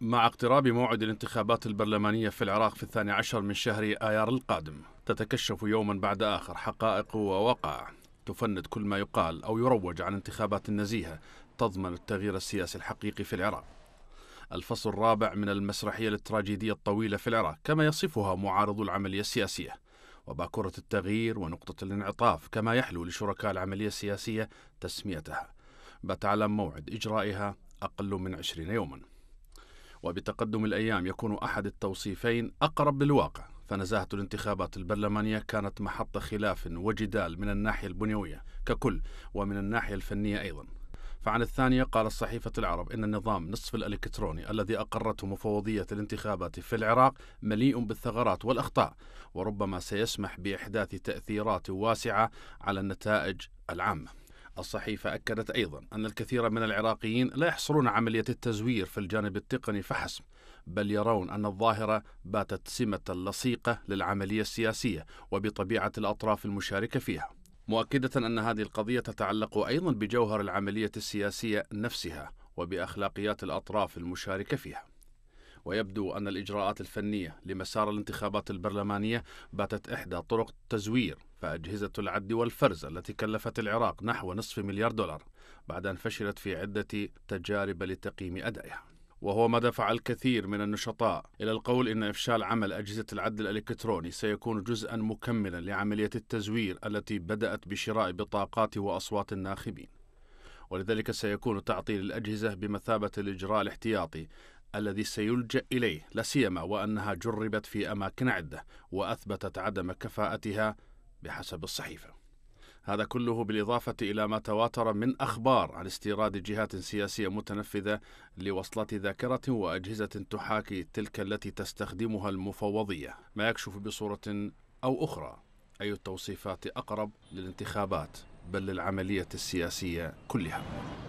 مع اقتراب موعد الانتخابات البرلمانية في العراق في الثاني عشر من شهر آيار القادم تتكشف يوما بعد آخر حقائق ووقع تفند كل ما يقال أو يروج عن انتخابات نزيهة تضمن التغيير السياسي الحقيقي في العراق الفصل الرابع من المسرحية التراجيدية الطويلة في العراق كما يصفها معارضو العملية السياسية وباكورة التغيير ونقطة الانعطاف كما يحلو لشركاء العملية السياسية تسميتها بات على موعد إجرائها أقل من عشرين يوماً وبتقدم الأيام يكون أحد التوصيفين أقرب للواقع فنزاهة الانتخابات البرلمانية كانت محط خلاف وجدال من الناحية البنيوية ككل ومن الناحية الفنية أيضا فعن الثانية قالت صحيفة العرب إن النظام نصف الإلكتروني الذي أقرته مفوضية الانتخابات في العراق مليء بالثغرات والأخطاء وربما سيسمح بإحداث تأثيرات واسعة على النتائج العامة الصحيفة أكدت أيضا أن الكثير من العراقيين لا يحصرون عملية التزوير في الجانب التقني فحسب بل يرون أن الظاهرة باتت سمة لصيقة للعملية السياسية وبطبيعة الأطراف المشاركة فيها مؤكدة أن هذه القضية تتعلق أيضا بجوهر العملية السياسية نفسها وبأخلاقيات الأطراف المشاركة فيها ويبدو أن الإجراءات الفنية لمسار الانتخابات البرلمانية باتت إحدى طرق التزوير فأجهزة العد والفرز التي كلفت العراق نحو نصف مليار دولار بعد أن فشلت في عدة تجارب لتقييم أدائها وهو ما دفع الكثير من النشطاء إلى القول إن إفشال عمل أجهزة العد الإلكتروني سيكون جزءا مكملا لعملية التزوير التي بدأت بشراء بطاقات وأصوات الناخبين ولذلك سيكون تعطيل الأجهزة بمثابة الإجراء الاحتياطي الذي سيلجأ إليه لا سيما وأنها جربت في أماكن عدة وأثبتت عدم كفاءتها بحسب الصحيفة هذا كله بالإضافة إلى ما تواتر من أخبار عن استيراد جهات سياسية متنفذة لوصلة ذاكرة وأجهزة تحاكي تلك التي تستخدمها المفوضية ما يكشف بصورة أو أخرى أي التوصيفات أقرب للانتخابات بل للعملية السياسية كلها